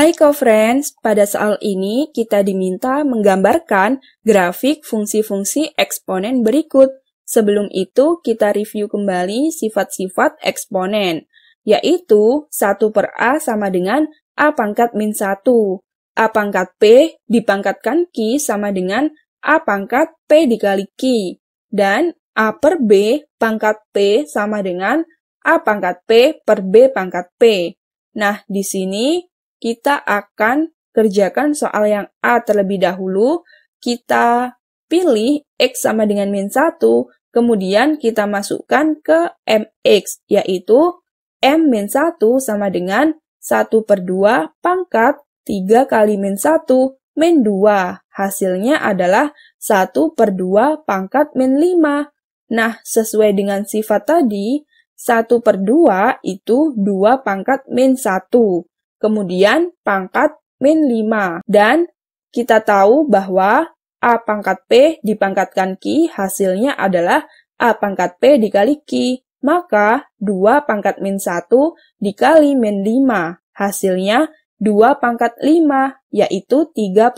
Hai co-friends, pada soal ini kita diminta menggambarkan grafik fungsi-fungsi eksponen berikut. Sebelum itu, kita review kembali sifat-sifat eksponen, yaitu 1 per A sama dengan A pangkat min 1. A pangkat P dipangkatkan Q sama dengan A pangkat P dikali Q. Dan A per B pangkat P sama dengan A pangkat P per B pangkat P. Nah, di sini kita akan kerjakan soal yang A terlebih dahulu, kita pilih X sama dengan min 1, kemudian kita masukkan ke MX, yaitu M min 1 sama dengan 1 per 2 pangkat 3 kali min 1 min 2. Hasilnya adalah 1 per 2 pangkat min 5. Nah, sesuai dengan sifat tadi, 1 per 2 itu 2 pangkat min 1 kemudian pangkat min 5. Dan kita tahu bahwa A pangkat P dipangkatkan Q hasilnya adalah A pangkat P dikali Q. Maka 2 pangkat min 1 dikali min 5 hasilnya 2 pangkat 5 yaitu 32.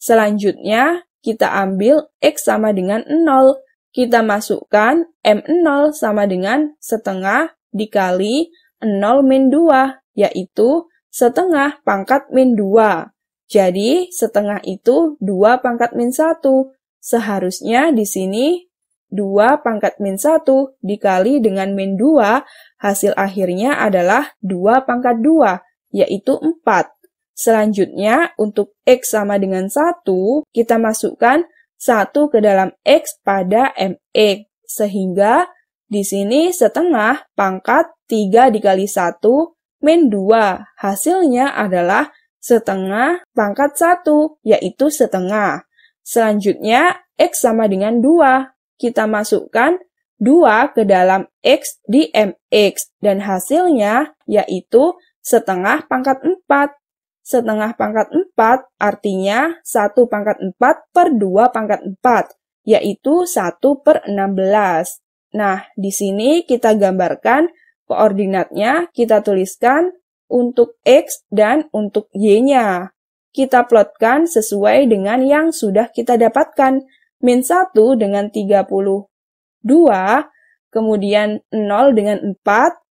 Selanjutnya kita ambil X sama dengan 0. Kita masukkan M0 sama dengan setengah dikali 0 min 2 yaitu setengah pangkat min 2. Jadi, setengah itu 2 pangkat min 1. Seharusnya di sini 2 pangkat min 1 dikali dengan min 2, hasil akhirnya adalah 2 pangkat 2, yaitu 4. Selanjutnya, untuk X sama dengan 1, kita masukkan 1 ke dalam X pada MX. Sehingga di sini setengah pangkat 3 dikali 1 min 2. Hasilnya adalah setengah pangkat 1, yaitu setengah. Selanjutnya, X sama dengan 2. Kita masukkan 2 ke dalam X di MX, dan hasilnya yaitu setengah pangkat 4. Setengah pangkat 4 artinya 1 pangkat 4 per 2 pangkat 4, yaitu 1 per 16. Nah, di sini kita gambarkan Koordinatnya kita tuliskan untuk X dan untuk Y-nya. Kita plotkan sesuai dengan yang sudah kita dapatkan, min 1 dengan 32, kemudian 0 dengan 4,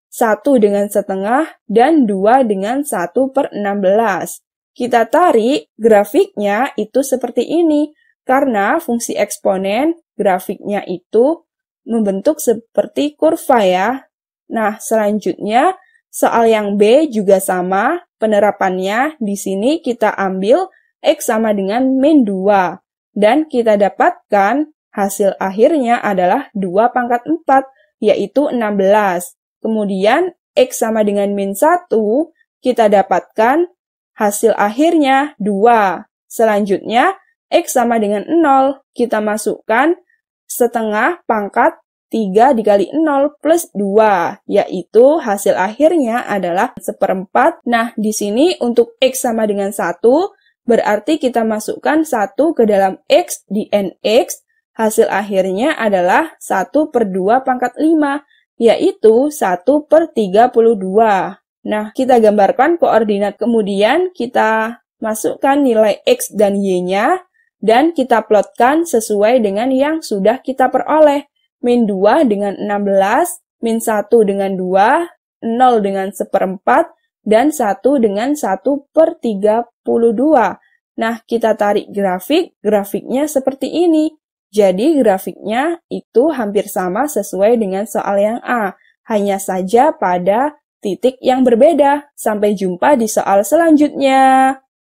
1 dengan setengah, dan 2 dengan 1 per 16. Kita tarik grafiknya itu seperti ini, karena fungsi eksponen grafiknya itu membentuk seperti kurva ya, Nah, selanjutnya soal yang B juga sama, penerapannya di sini kita ambil X sama dengan min 2. Dan kita dapatkan hasil akhirnya adalah 2 pangkat 4, yaitu 16. Kemudian X sama dengan min 1, kita dapatkan hasil akhirnya 2. Selanjutnya, X sama dengan 0, kita masukkan setengah pangkat 3 dikali 0 plus 2, yaitu hasil akhirnya adalah seperempat. Nah, di sini untuk X sama dengan 1, berarti kita masukkan 1 ke dalam X di NX. Hasil akhirnya adalah 1 per 2 pangkat 5, yaitu 1 per 32. Nah, kita gambarkan koordinat kemudian kita masukkan nilai X dan Y-nya, dan kita plotkan sesuai dengan yang sudah kita peroleh min 2 dengan 16, min 1 dengan 2, 0 dengan seperempat, dan 1 dengan 1 per 32. Nah, kita tarik grafik, grafiknya seperti ini. Jadi grafiknya itu hampir sama sesuai dengan soal yang A, hanya saja pada titik yang berbeda. Sampai jumpa di soal selanjutnya.